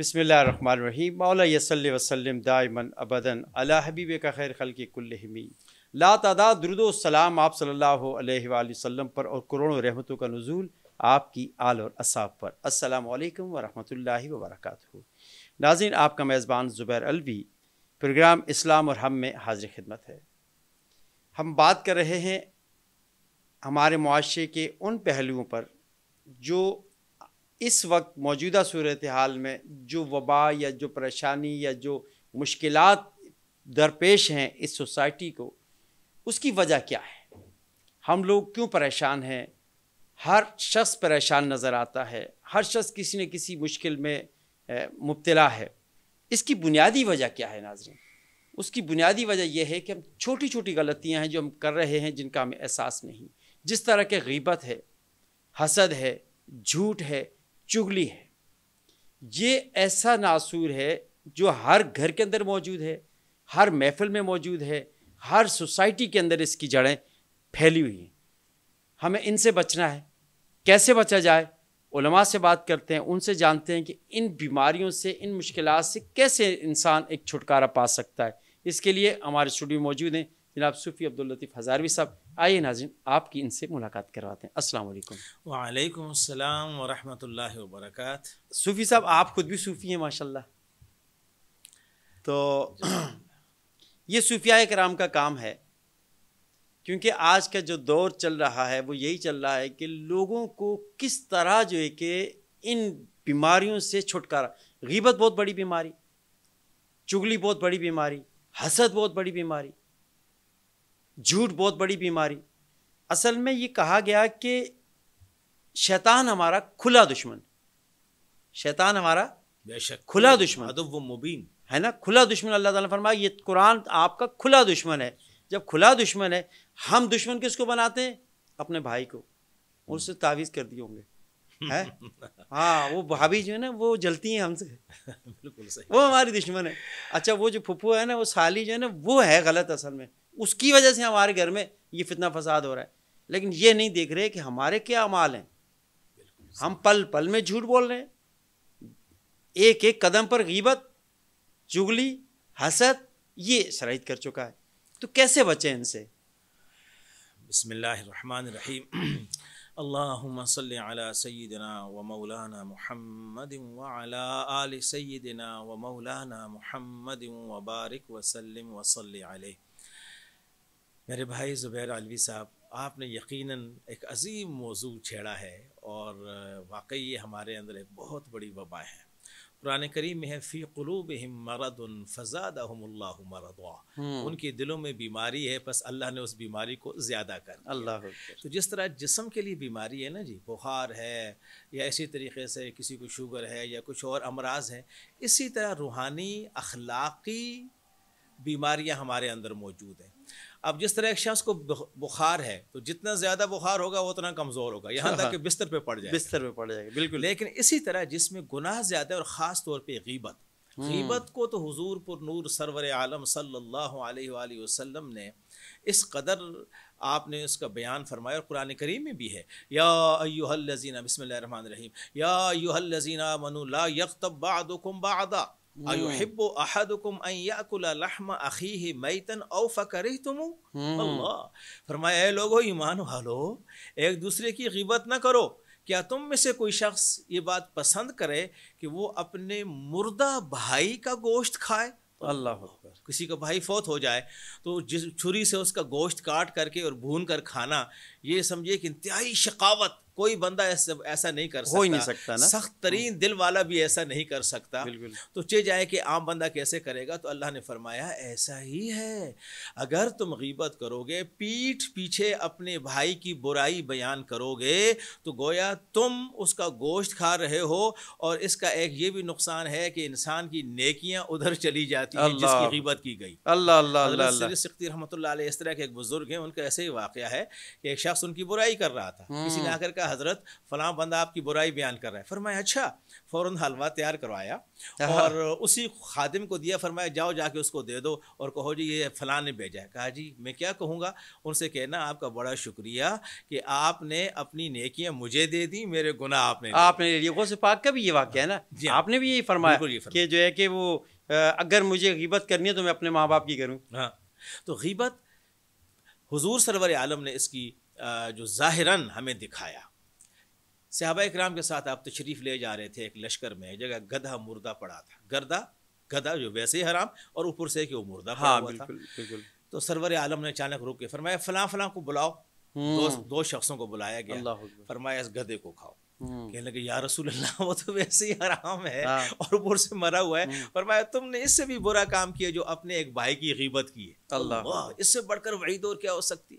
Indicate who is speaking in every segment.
Speaker 1: बसमिल मौल वसलम दायमन अबदन अला हबीब का खैर खल के कुल्लमी ला तदा सलाम आप सल्लल्लाहु पर और करोड़ों रहमतों का नज़ूल आपकी आल और असाब पर असलकम वरम वर्क नाजिन आपका मेज़बान ज़ुबैर अलवी प्रोग्राम इस्लाम और हम में हाजिर खिदमत है हम बात कर रहे हैं हमारे मुआरे के उन पहलुओं पर जो इस वक्त मौजूदा सूरत हाल में जो वबा या जो परेशानी या जो मुश्किल दरपेश हैं इस सोसाइटी को उसकी वजह क्या है हम लोग क्यों परेशान हैं हर शख्स परेशान नज़र आता है हर शख्स किसी न किसी मुश्किल में मुबतला है इसकी बुनियादी वजह क्या है नाजरन उसकी बुनियादी वजह यह है कि हम छोटी छोटी गलतियां हैं जो हम कर रहे हैं जिनका हमें एहसास नहीं जिस तरह के गीबत है हसद है झूठ है चुगली है ये ऐसा नासूर है जो हर घर के अंदर मौजूद है हर महफिल में मौजूद है हर सोसाइटी के अंदर इसकी जड़ें फैली हुई हैं हमें इनसे बचना है कैसे बचा जाए उलमा से बात करते हैं उनसे जानते हैं कि इन बीमारियों से इन मुश्किल से कैसे इंसान एक छुटकारा पा सकता है इसके लिए हमारे स्टूडियो मौजूद हैं जनाब सूफ़ी अब्दुल लतीफ़ हज़ारवी साहब आइए नाजिन आपकी इनसे मुलाकात करवाते हैं अस्सलाम वालेकुम वालेकुम अस्सलाम व रहमतुल्लाहि व बरकात सूफ़ी साहब आप ख़ुद भी सूफ़ी हैं माशाल्लाह तो ये सूफिया कराम का काम है क्योंकि आज का जो दौर चल रहा है वो यही चल रहा है कि लोगों को किस तरह जो है कि इन बीमारियों से छुटकारा गीबत बहुत बड़ी बीमारी चुगली बहुत बड़ी बीमारी हसद बहुत बड़ी बीमारी झूठ बहुत बड़ी बीमारी असल में ये कहा गया कि शैतान हमारा खुला दुश्मन शैतान हमारा बेशक खुला दुश्मन अदब वो मुबीन है ना खुला दुश्मन अल्लाह ताला फरमाया ये कुरान आपका खुला दुश्मन है जब खुला दुश्मन है हम दुश्मन किसको बनाते हैं अपने भाई को उससे तावीज़ कर दिए होंगे है हाँ वो भाभी जो है ना वो जलती हैं हमसे
Speaker 2: बिल्कुल सही वो
Speaker 1: हमारी दुश्मन है अच्छा वो जो फुफ्फू है ना वो साली जो है ना वो है गलत असल में उसकी वजह से हमारे घर में ये फितना फसाद हो रहा है लेकिन ये नहीं देख रहे कि हमारे क्या अमाल हैं हम पल पल में झूठ बोल रहे हैं एक एक कदम पर गीबत चुगली हसद ये शराइत कर चुका है तो कैसे बचें इनसे
Speaker 2: बसमीम اللهم صل على سيدنا ومولانا मौलाना وعلى व سيدنا ومولانا محمد وبارك وسلم وصلي عليه मेरे भाई ज़ुबैर आलवी साहब आपने यकीनन एक अजीम मौजू छेड़ा है और वाकई ये हमारे अंदर एक बहुत बड़ी वबा है कुरान करीम में है फ़ी कलूब हम मरद फ़जाद मरदा हम्म। उनके दिलों में बीमारी है बस अल्लाह ने उस बीमारी को ज़्यादा कर अल्लाह तो जिस तरह जिसम के लिए बीमारी है ना जी बुखार है या इसी तरीके से किसी को शुगर है या कुछ और अमराज हैं इसी तरह रूहानी अखलाक़ी बीमारियाँ हमारे अंदर मौजूद हैं अब जिस तरह एक शख्स को बुखार है तो जितना ज़्यादा बुखार होगा वो उतना कमज़ोर होगा यहाँ तक कि बिस्तर
Speaker 1: पे पड़ जाए बिस्तर पे पड़
Speaker 2: जाएगा बिल्कुल लेकिन इसी तरह जिसमें गुनाह ज़्यादा है और ख़ास तौर पर गीबत हम्म। गीबत को तो हुजूर पुर नूर सरवर आलम सल्लल्लाहु अलैहि वसल्लम ने इस कदर आपने उसका बयान फरमाया और कुरान करीम में भी है या अयूहल लजीना बिसमीम या अयूहल लजीना मनु ला यकतब बादुकुम बादा अयुहिब hmm. अहदुकुम एक दूसरे की करो क्या तुम में से कोई शख्स ये बात पसंद करे कि वो अपने मुर्दा भाई का गोश्त खाए तो अल्लाह किसी का भाई फौत हो जाए तो जिस छुरी से उसका गोश्त काट करके और भून कर खाना ये समझिए कि इंतहाई शिकावत कोई बंदा ऐसा ऐसा नहीं कर सकता नहीं सकता ना सख्त तरीन हम्म। दिल वाला भी ऐसा नहीं कर सकता तो चे जाए कि आम बंदा कैसे करेगा तो अल्लाह ने फरमाया ऐसा ही है अगर तुम गीबत करोगे पीठ पीछे अपने भाई की बुराई बयान करोगे तो गोया तुम उसका गोश्त खा रहे हो और इसका एक ये भी नुकसान है कि इंसान की नेकियाँ उधर चली जाती हैं गीबत की गई अल्लाह अल्लाह रहमत इस तरह के एक बुज़ुर्ग हैं उनका ऐसे ही वाक़ है कि एक शख्स उनकी बुराई कर रहा था हम्म। किसी ने आकर कहा क्या हज़रत फ़लाँ बंदा आपकी बुराई बयान कर रहा है फरमाया अच्छा फ़ौर हलवा तैयार करवाया हाँ। और उसी खादिम को दिया फरमाया जाओ जाके उसको दे दो और कहो जी ये फ़लाँ ने भेजा है कहा जी मैं क्या कहूँगा उनसे कहना आपका बड़ा शुक्रिया कि आपने अपनी नेकियाँ मुझे दे दी मेरे गुना आपने आपने
Speaker 1: ये गौस पाक का भी ये वाक्य है ना हाँ। जी हाँ। आपने भी यही फरमाया कि जो है कि वो अगर मुझे गिबत करनी है तो मैं अपने माँ बाप की करूँ हाँ
Speaker 2: तो गिबत हजूर सरवर आलम ने इसकी जो ज़ाहिरन हमें दिखाया सहाबा इक्राम के साथ आप तशरीफ़ ले जा रहे थे एक लश्कर में एक जगह गधा मुर्दा पड़ा था गर्दा गधा जो वैसे ही हराम और ऊपर से कि वो मुर्दा हाँ, बिल्कुल, बिल्कुल। तो सरवर आलम ने अचानक रुक के फरमाया फलां फलां को बुलाओ हम्म। दो दो शख्सों को बुलाया गया फरमाया इस गधे को खाओ हम्म। कहने लगे या रसूल अल्लाह वो तो वैसे ही हराम है हाँ। और ऊपर से मरा हुआ है हम्म। फरमाया तुमने इससे भी बुरा काम किया जो अपने एक भाई की गीबत की है अल्लाह इससे बढ़कर वही दौर क्या हो सकती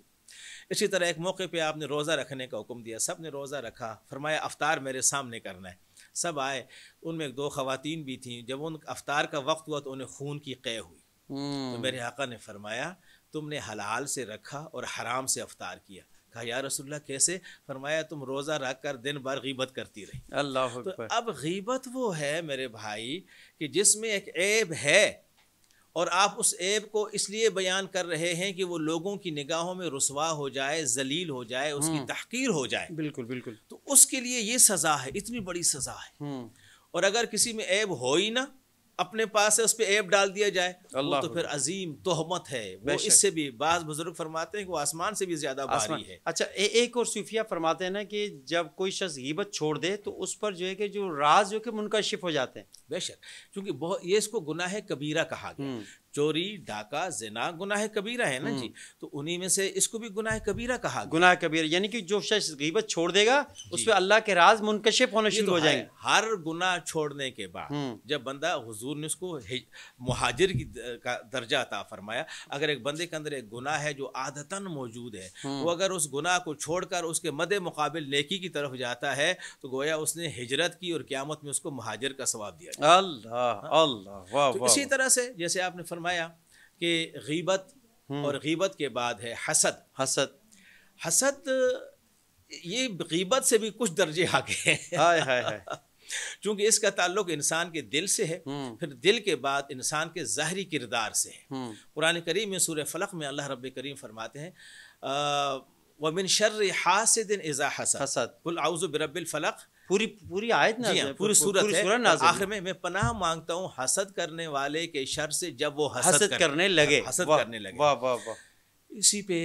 Speaker 2: इसी तरह एक मौके पे आपने रोज़ा रखने का हुक्म दिया सब ने रोज़ा रखा फरमाया अफ्तार मेरे सामने करना है सब आए उनमें दो खातन भी थीं जब उन अफ्तार का वक्त हुआ तो उन्हें खून की कै हुई
Speaker 1: हम्म। तो मेरे
Speaker 2: आका ने फरमाया तुमने हलाल से रखा और हराम से अफ्तार किया कहा यार रसुल्ला कैसे फरमाया तुम रोज़ा रख कर दिन भर गीबत करती रही अल्लाह तो अब गीबत वो है मेरे भाई कि जिसमें एक ऐब है और आप उस ऐब को इसलिए बयान कर रहे हैं कि वो लोगों की निगाहों में रसवा हो जाए जलील हो जाए उसकी हम्म। तहकीर हो जाए बिल्कुल बिल्कुल तो उसके लिए ये सज़ा है इतनी बड़ी सज़ा है हम्म। और अगर किसी में ऐब हो ही ना अपने पास है उस पर ऐप डाल दिया जाए तो अल्लाह तो फिर अजीम तोहमत है वो इससे
Speaker 1: भी बाज बुजुर्ग फरमाते हैं कि वो आसमान से भी ज्यादा भारी है अच्छा ए, एक और सूफिया फरमाते हैं ना कि जब कोई शख्स गिबत छोड़ दे तो उस पर जो है कि जो राज जो कि मुनकशिफ हो जाते हैं
Speaker 2: बेशक क्योंकि बहुत ये इसको गुनाह कबीरा कहा गया हम्म। चोरी डाका जिना गुनाह
Speaker 1: कबीरा है ना जी हम्म। तो उन्हीं में से इसको भी गुनाह कबीरा कहा गुनाह कबीरा यानी कि जो शख्स गिबत छोड़ देगा उस पर अल्लाह के राज मुनकशिफ होना शुरू तो हो जाएंगे हर गुनाह छोड़ने के बाद हम्म।
Speaker 2: जब बंदा हुजूर ने उसको मुहाजिर की का दर्जा अता फरमाया अगर एक बंदे के अंदर एक गुनाह है जो आदतन मौजूद है हम्म। वो अगर उस गुनाह को छोड़कर उसके मद मुकाबिल नेकी की तरफ जाता है तो गोया उसने हिजरत की और क्यामत में उसको मुहाजिर का सवाब
Speaker 1: दिया अल्लाह हाँ। अल्लाह तो इसी
Speaker 2: तरह से जैसे आपने फरमाया फरमाया कि गीबत हम्म। और गीबत के बाद है हसद हसद हसद ये गीबत से भी कुछ दर्जे आगे हैं हाय हाय हाय चूंकि इसका ताल्लुक इंसान के दिल से है हम्म। फिर दिल के बाद इंसान के जहरी किरदार से है हम्म। कुरान करीम में सूर्य फलक में अल्लाह रब करीम फरमाते हैं वमिन शर्र हासद इज़ा हसद हसद कुल आउज़ बिरबिल फ़लक पूरी पूरी आयत ना हाँ, पूरी, पूरी सूरत पूरी है आखिर में मैं पनाह मांगता हूँ हसद करने वाले के शर से जब वो हसद, हसद करने, करने लगे हसद करने
Speaker 1: लगे वाह वाह वाह
Speaker 2: इसी पे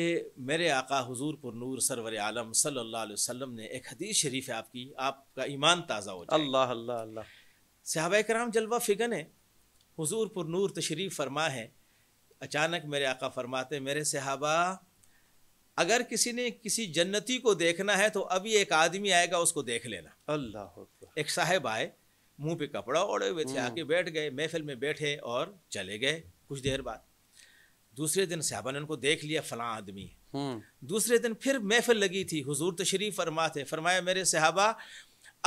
Speaker 2: मेरे आका हुजूर पर नूर सरवर आलम सल्लल्लाहु अलैहि वसल्लम ने एक हदीस शरीफ है आपकी आपका ईमान ताज़ा हो जाए अल्लाह अल्लाह अल्लाह सहाबा कराम जलवा फिगन है हुजूर पर नूर तशरीफ़ फरमा है अचानक मेरे आका फरमाते मेरे सहाबा अगर किसी ने किसी जन्नती को देखना है तो अभी एक आदमी आएगा उसको देख लेना अल्लाह एक साहेब आए मुंह पे कपड़ा ओढ़े हुए थे हम्म। आके बैठ गए महफिल में बैठे और चले गए कुछ देर बाद दूसरे दिन साहबा ने उनको देख लिया फला आदमी हम्म। दूसरे दिन फिर महफिल लगी थी हुजूर तशरीफ फरमा थे फरमाया मेरे साहबा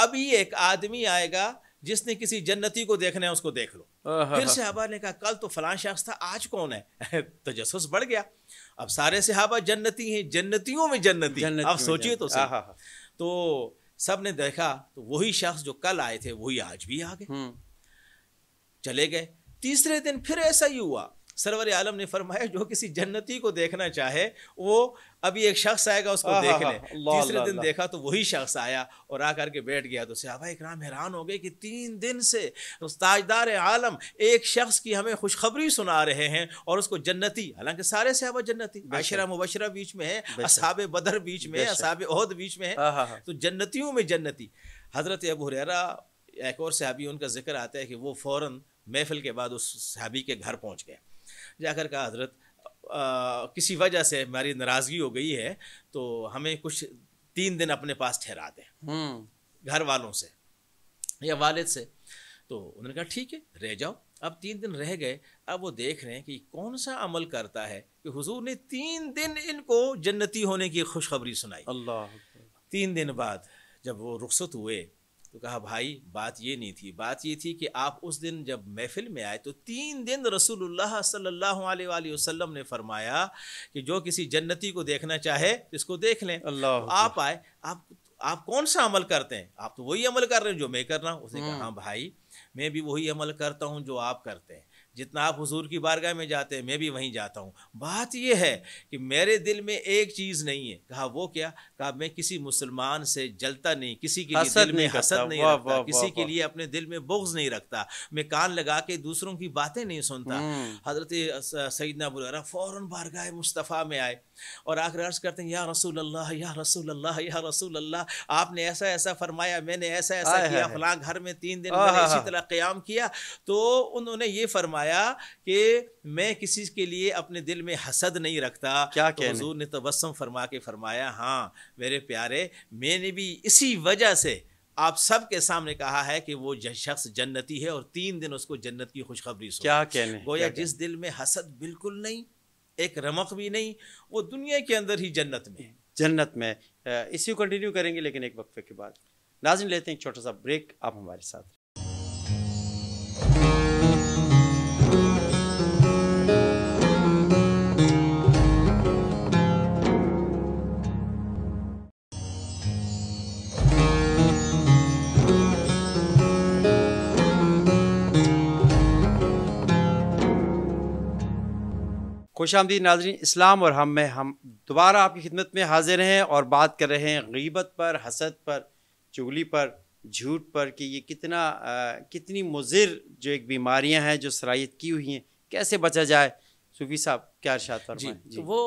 Speaker 2: अभी एक आदमी आएगा जिसने किसी जन्नती को देखना है उसको देख लो फिर साहबा ने कहा कल तो फलां शख्स था आज कौन है तजस बढ़ गया अब सारे सहाबा जन्नती हैं जन्नतियों में जन्नती आप सोचिए तो सही तो सब ने देखा तो वही शख्स जो कल आए थे वही आज भी आ गए हम्म। चले गए तीसरे दिन फिर ऐसा ही हुआ सरवर आलम ने फरमाया जो किसी जन्नती को देखना चाहे वो अभी एक शख्स आएगा उसको आहा, देखने तीसरे दिन देखा तो वही शख्स आया और आकर के बैठ गया तो सहाबा इकराम हैरान हो गए कि तीन दिन से उस ताजदार आलम एक शख्स की हमें खुशखबरी सुना रहे हैं और उसको जन्नती हालांकि सारे सहाबा जन्नती बशरा मुबशरा बीच में है असाब बदर बीच में है असाब अहद बीच में है तो जन्नतियों में जन्नती हज़रत अब हरेरा एक और सहाबी उनका जिक्र आता है कि वो फ़ौर महफिल के बाद उस सहाबी के घर पहुँच गया जाकर कहा हज़रत किसी वजह से हमारी नाराज़गी हो गई है तो हमें कुछ तीन दिन अपने पास ठहरा दें
Speaker 1: हम्म।
Speaker 2: घर वालों से या वालिद से तो उन्होंने कहा ठीक है रह जाओ अब तीन दिन रह गए अब वो देख रहे हैं कि कौन सा अमल करता है कि हुजूर ने तीन दिन इनको जन्नती होने की खुशखबरी सुनाई अल्लाह तीन दिन बाद जब वो रुखसत हुए तो कहा भाई बात ये नहीं थी बात ये थी कि आप उस दिन जब महफिल में आए तो तीन दिन रसूलुल्लाह सल्लल्लाहु अलैहि वसल्लम ने फरमाया कि जो किसी जन्नती को देखना चाहे तो इसको देख लें अल्लाह तो आप आए आप आप कौन सा अमल करते हैं आप तो वही अमल कर रहे हैं जो मैं कर रहा हूँ उसने कहा हम्म। हाँ भाई मैं भी वही अमल करता हूँ जो आप करते हैं जितना आप हुजूर की बारगाह में जाते हैं मैं भी वहीं जाता हूँ बात यह है कि मेरे दिल में एक चीज़ नहीं है कहा वो क्या कहा मैं किसी मुसलमान से जलता नहीं किसी के लिए दिल में हसद नहीं रखता वा, किसी वा, के लिए अपने दिल में बोग्ज नहीं रखता मैं कान लगा के दूसरों की बातें नहीं सुनता हम्म। हजरत सईदना बुलरा फ़ौर बारगाह मुस्तफ़ा में आए और आखिर अर्ज करते हैं या रसूल अल्लाह या रसूल अल्लाह या रसूल अल्लाह आपने ऐसा ऐसा फरमाया मैंने ऐसा ऐसा किया फला घर में तीन दिन इसी तरह क़्याम किया तो उन्होंने ये फरमाया फरमाया कि मैं किसी के लिए अपने दिल में हसद नहीं रखता क्या तो हजूर ने तबस्म फरमा के फरमाया हाँ मेरे प्यारे मैंने भी इसी वजह से आप सब के सामने कहा है कि वो शख्स जन्नती है और तीन दिन उसको जन्नत की खुशखबरी क्या
Speaker 1: कहने गोया क्या जिस
Speaker 2: दिल में हसद बिल्कुल नहीं एक
Speaker 1: रमक भी नहीं वो दुनिया के अंदर ही जन्नत में जन्नत में इसी कंटिन्यू करेंगे लेकिन एक वक्फे के बाद नाजिन लेते हैं एक छोटा सा ब्रेक आप हमारे साथ खुश आमदी नाजरीन इस्लाम और हम में हम दोबारा आपकी खिदमत में हाजिर हैं और बात कर रहे हैं गीबत पर हसद पर चुगली पर झूठ पर कि ये कितना आ, कितनी मुजिर जो एक बीमारियां हैं जो सराइत की हुई हैं कैसे बचा जाए सूफी साहब क्या अरशात फरमाएं जी, जी तो
Speaker 2: वो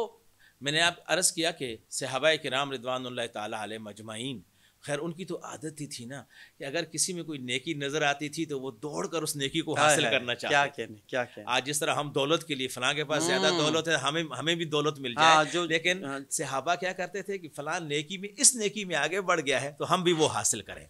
Speaker 2: मैंने आप अर्ज़ किया कि सहाबा राम रिदवान तजमाइन खैर उनकी तो आदत ही थी ना कि अगर किसी में कोई नेकी नज़र आती थी तो वो दौड़ कर उस नेकी को हासिल करना चाहते क्या कहने क्या कहने आज जिस तरह हम दौलत के लिए फलां के पास हम्म। ज़्यादा दौलत है हमें हमें भी दौलत मिल हाँ, जाए जो लेकिन हाँ। सिहाबा क्या करते थे कि फलां नेकी में इस नेकी में आगे बढ़ गया है तो हम भी वो हासिल करें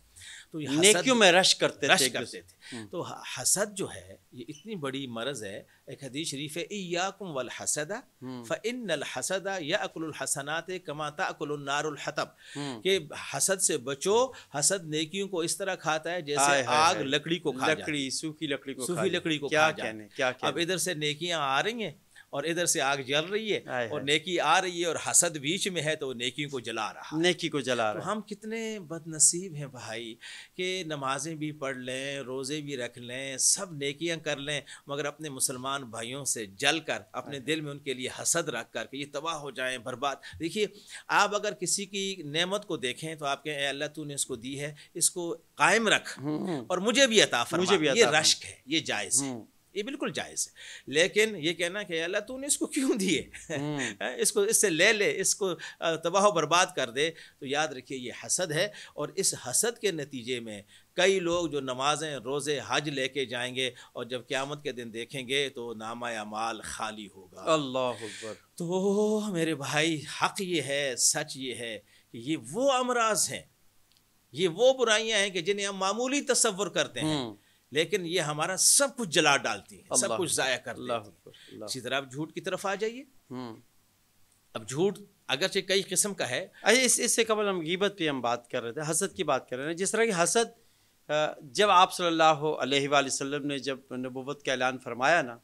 Speaker 2: तो नेकियों में रश करते रश थे करते थे तो हसद जो है ये इतनी बड़ी मरज है एक हदीस शरीफ है इयाकुम वल हसदा हम्म। फ़इन हसदा या कमाता कमा तकुलनारतब हम्म। के हसद से बचो हसद नेकियों को इस तरह खाता है जैसे आग है। लकड़ी को खा लकड़ी सूखी लकड़ी को सूखी लकड़ी को क्या कहने क्या अब इधर से नेकियां आ रही हैं और इधर से आग जल रही है और नेकी आ रही है और हसद बीच में है तो नेकी को जला तो रहा नेकी को जला रहा तो हम कितने बदनसीब हैं भाई कि नमाजें भी पढ़ लें रोज़े भी रख लें सब नेकियां कर लें मगर अपने मुसलमान भाइयों से जल कर अपने दिल में उनके लिए हसद रख कर कि ये तबाह हो जाएं बर्बाद देखिए आप अगर किसी की नेमत को देखें तो आपके अल्लाह तू ने इसको दी है इसको कायम रख हम्म, हम्म। और मुझे भी अता मुझे भी ये रश्क है ये जायज़ है हम्म। ये बिल्कुल जायज़ है लेकिन ये कहना कि अल्लाह तूने इसको क्यों दिए हम्म। इसको इससे ले ले इसको तबाह बर्बाद कर दे तो याद रखिए ये हसद है और इस हसद के नतीजे में कई लोग जो नमाज़ें रोज़े हज लेके जाएंगे और जब क़्यामत के दिन देखेंगे तो नामा माल खाली होगा अल्लाह अकबर तो मेरे भाई हक ये है सच ये है कि ये वो अमराज हैं ये वो बुराइयाँ हैं कि जिन्हें हम मामूली तस्वर करते हैं हम्म। लेकिन ये हमारा सब कुछ जला डालती है सब कुछ ज़ाया कर इसी तरह आप झूठ की तरफ आ जाइए
Speaker 1: हम्म। अब झूठ अगरचे कई किस्म का है अरे इस इससे कबल हम गीबत पे हम बात कर रहे थे हसद की बात कर रहे हैं जिस तरह की हसद जब आप सल्लल्लाहु अलैहि वसल्लम ने जब नबूवत का ऐलान फरमाया ना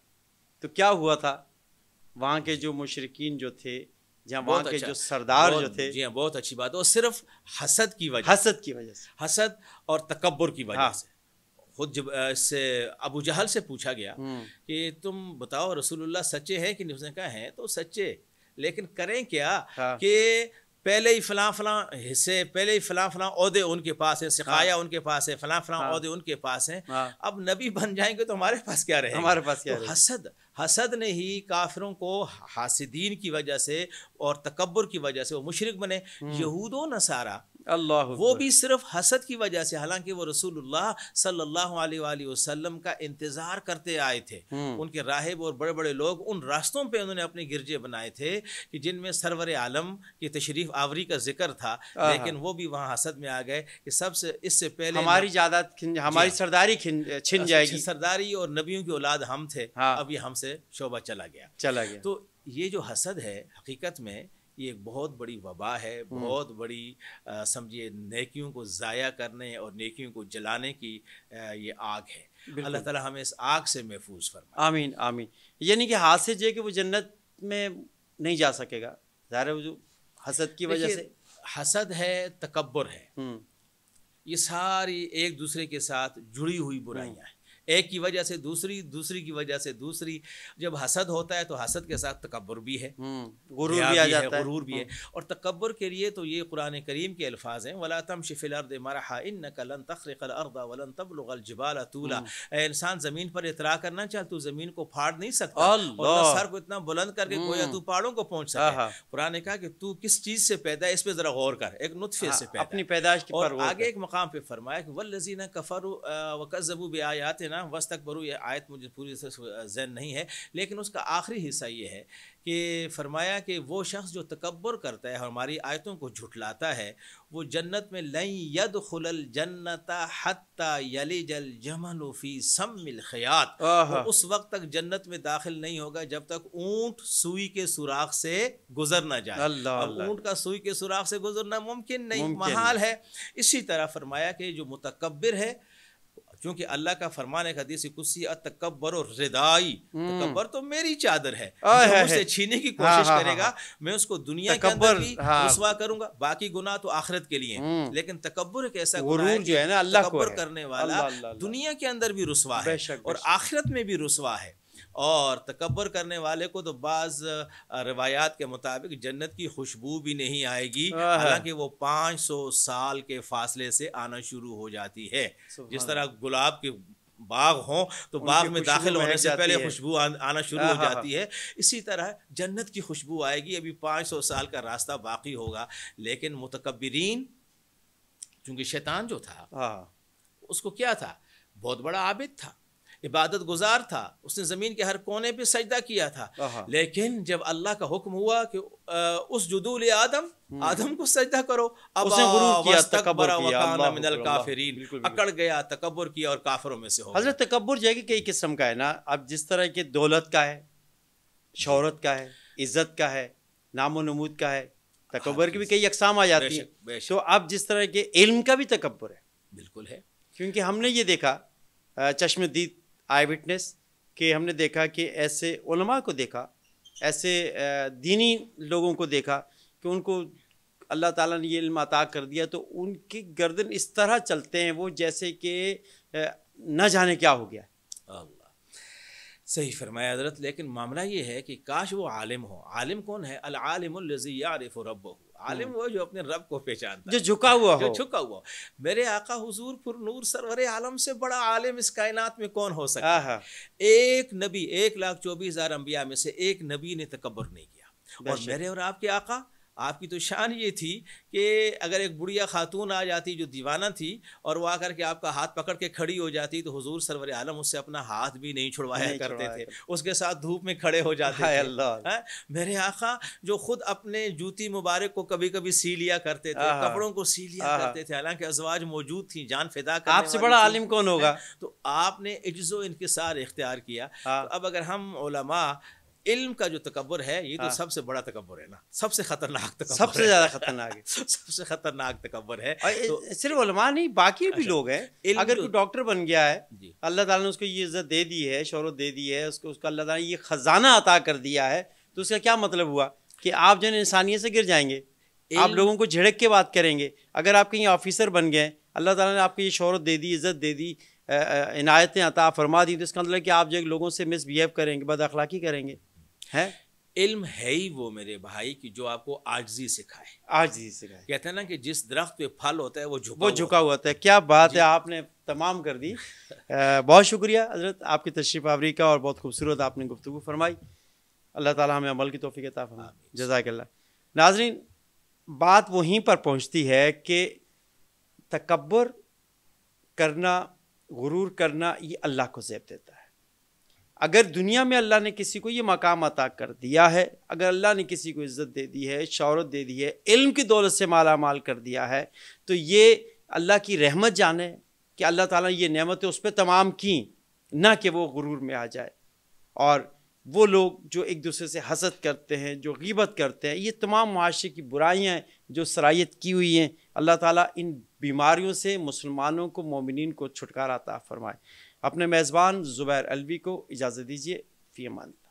Speaker 1: तो क्या हुआ था वहाँ के जो मुशरकिन जो थे जहाँ वहाँ के अच्छा, जो सरदार जो थे जी हाँ बहुत अच्छी बात और सिर्फ
Speaker 2: हसद की वजह हसद की वजह से हसद और तकबर की वजह हाँ। से खुद जब इससे अबू जहल से पूछा गया हम्म। कि तुम बताओ रसूलुल्लाह सच्चे हैं कि नहीं उसने कहा है तो सच्चे लेकिन करें क्या हाँ। कि पहले ही फला फला हिस्से पहले ही फला फला उहदे उनके पास है सिखाया हाँ। उनके पास है फला फला उहदे हाँ। उनके पास है हाँ। अब नबी बन जाएंगे तो हमारे पास क्या रहे हमारे पास क्या तो हसद हसद ने ही काफिरों को हासिदीन की वजह से और तकबर की वजह से वो मुशरक बने हम्म। यहूदो नसारा अल्लाह वो भी सिर्फ हसद की वजह से हालांकि वो रसूलुल्लाह सल्लल्लाहु अलैहि वसल्लम का इंतजार करते आए थे हम्म। उनके राहब और बड़े बड़े लोग उन रास्तों पे उन्होंने अपने गिरजे बनाए थे कि जिनमें सरवर आलम की तशरीफ आवरी का जिक्र था लेकिन वो भी वहाँ हसद में आ गए कि सबसे इससे पहले हमारी ज्यादा
Speaker 1: हमारी सरदारी छिन जाएगी
Speaker 2: सरदारी और नबियों की औलाद हम थे हाँ। अभी हमसे शोभा चला गया चला गया तो ये जो हसद है हकीकत में ये एक बहुत बड़ी वबा है बहुत बड़ी समझिए नेकियों को ज़ाया करने और नेकियों को जलाने की आ, ये आग है अल्लाह ताला
Speaker 1: हमें इस आग से महफूज फरमाए आमीन आमीन यानी कि हाथ से जे कि वो जन्नत में नहीं जा सकेगा ज़ाहिर है हसद की वजह से
Speaker 2: हसद है तकबर है ये सारी एक दूसरे के साथ जुड़ी हुई बुराइयाँ हैं एक की वजह से दूसरी दूसरी की वजह से दूसरी जब हसद होता है तो हसद के साथ तकबर भी है
Speaker 1: हम्म, गुरूर भी, आ जाता है गुरूर भी है हम्म।
Speaker 2: और तकबर के लिए तो ये कुरान करीम के अल्फाज हैं वला तम शिफिल अर्द मरहा इन नकल कलन तखरकलर्द वलन तब लगल जबाल अतूला हम्म। इंसान ज़मीन पर इतरा करना चाहे तू तो ज़मीन को फाड़ नहीं सकता सर को इतना बुलंद करके गोया तू पहाड़ों को पहुंच सकता कुरान ने कहा कि तू किस चीज़ से पैदा है इस पर ज़रा गौर कर एक नुतफे हाँ, से अपनी पैदाश और आगे एक मकाम पर फरमाया कि वल लजीना कफर वकजबू बे आयात ना वस तक बरू यह आयत मुझे पूरी तरह जहन नहीं है लेकिन उसका आखिरी हिस्सा ये है कि फरमाया कि वो शख्स जो तकबर करता है हमारी आयतों को झुठलाता है वो जन्नत में लई यद खुलल जन्नता हत्ता यली जल जमन उफ़ी सम मिल ख़यात उस वक्त तक जन्नत में दाखिल नहीं होगा जब तक ऊँट सुई के सुराख से गुजर ना जाए ऊँट का सुई के सुराख से गुजरना मुमकिन नहीं महाल है इसी तरह फरमाया कि जो मतकबर है क्योंकि अल्लाह का फरमान एक हदीस कुसी तकबर और रिदाई हम्म। तकबर तो मेरी चादर है उसे छीने की हाँ, कोशिश हाँ, करेगा हाँ, मैं उसको दुनिया के अंदर भी रुसवा करूंगा बाकी गुनाह तो आखिरत के लिए हम्म। लेकिन तकबर एक ऐसा गुनाह है जो है ना अल्लाह करने वाला दुनिया के अंदर भी रुसवा है और आखिरत में भी रुसवा है और तकबर करने वाले को तो बाज़ रवायात के मुताबिक जन्नत की खुशबू भी नहीं आएगी हालांकि वो पाँच सौ साल के फासले से आना शुरू हो जाती है जिस तरह गुलाब के बाग हो तो बाग में दाखिल होने से पहले खुशबू आना शुरू हाँ, हो हाँ, जाती हाँ। है इसी तरह जन्नत की खुशबू आएगी अभी पाँच सौ साल का रास्ता बाकी होगा लेकिन मुतकबरीन चूंकि शैतान जो था उसको क्या था बहुत बड़ा आबिद था इबादत गुजार था उसने ज़मीन के हर कोने पे सजदा किया था लेकिन जब अल्लाह का हुक्म हुआ कि उस जुदूल आदम हम्म। आदम को सजदा करो अब अकड़ गया तकबर किया और काफरों में से हो
Speaker 1: हजरत तकबर जाएगी कई किस्म का है ना अब जिस तरह के दौलत का है शहरत का है इज्जत का है नामो नमूद का है तकबर की भी कई अकसाम आ जाती है तो अब जिस तरह के इल्म का भी तकबर है बिल्कुल है क्योंकि हमने ये देखा चश्मदीद आई विटनेस कि हमने देखा कि ऐसे उलमा को देखा ऐसे दीनी लोगों को देखा कि उनको अल्लाह ताला ने ये इल्म अता कर दिया तो उनकी गर्दन इस तरह चलते हैं वो जैसे कि न जाने क्या हो गया अल्लाह सही फरमाया हजरत लेकिन मामला ये है कि काश वो आलिम हो
Speaker 2: आलिम कौन है अल आलिम रब हो आलिम हाँ। वो जो अपने रब को पहचानता जो झुका हुआ जो झुका हुआ मेरे आका हुजूर फुर नूर सरवर आलम से बड़ा आलिम इस कायनात में कौन हो सकता है एक नबी एक लाख चौबीस हजार अम्बिया में से एक नबी ने तकबर नहीं किया और मेरे और आपके आका आपकी तो शान ये थी कि अगर एक बुढ़िया खातून आ जाती जो दीवाना थी और वो आकर के आपका हाथ पकड़ के खड़ी हो जाती तो हुजूर सरवर आलम उससे अपना हाथ भी नहीं छुड़वाया करते छुड़वाया थे कर। उसके साथ धूप में खड़े हो जाते थे अल्लाह है? हाँ? मेरे आखा जो खुद अपने जूती मुबारक को कभी कभी सी लिया करते थे कपड़ों को सी लिया करते थे हालांकि अजवाज मौजूद थी जान फिदा आपसे बड़ा आलिम कौन होगा हाँ? तो आपने इज्जो इनकसार इख्तियार किया हाँ। तो अब अगर हम ओलमा इल्म का जो तकबर है ये तो हाँ। सबसे
Speaker 1: बड़ा तकबर है ना सबसे खतरनाक तकबर सबसे ज्यादा खतरनाक है सबसे खतरनाक तकबर है तो, सिर्फ उलमा नहीं बाकी भी अच्छा। लोग हैं अगर तो- कोई डॉक्टर बन गया है अल्लाह ताला ने उसको ये इज्जत दे दी है शहरत दे दी है उसको उसका अल्लाह ताला ये खजाना अता कर दिया है तो उसका क्या मतलब हुआ कि आप जो इंसानियत से गिर जाएंगे आप लोगों को झिड़क के बात करेंगे अगर आप कहीं ऑफिसर बन गए अल्लाह ताला ने आपको ये शहरत दे दी इज़्ज़त दे दी इनायतें अता फरमा दी तो इसका मतलब कि आप जो लोगों से मिसबिहेव करेंगे बद अखलाकी करेंगे है इल्म है ही
Speaker 2: वो मेरे भाई कि जो आपको आजी सिखाए आजी सिखाए कहते हैं ना कि जिस दरख्त पे फल होता
Speaker 1: है वो झुका वो झुका हुआ होता है क्या बात है आपने तमाम कर दी आ, बहुत शुक्रिया हजरत आपकी तशरीफ आवरी का और बहुत खूबसूरत आपने गुफ्तु फरमाई अल्लाह ताला हमें अमल की तोफ़ी के फरमाए जजाकल्ला नाजरीन बात वहीं पर पहुँचती है कि तकबर करना गुरूर करना ये अल्लाह को जेब देता है अगर दुनिया में अल्लाह ने किसी को ये मकाम अता कर दिया है अगर अल्लाह ने किसी को इज़्ज़त दे दी है शहरत दे दी है इल्म की दौलत से माला माल कर दिया है तो ये अल्लाह की रहमत जाने कि अल्लाह ताला ये नेमतें उस पर तमाम की ना कि वो गुरूर में आ जाए और वो लोग जो एक दूसरे से हसद करते हैं जो गीबत करते हैं ये तमाम माशरे की बुराइयाँ जो सरायत की हुई हैं अल्लाह ताला इन बीमारियों से मुसलमानों को मोमिन को छुटकारा अता फ़रमाए अपने मेज़बान ज़ुबैर अलवी को इजाज़त दीजिए फ़ी अमान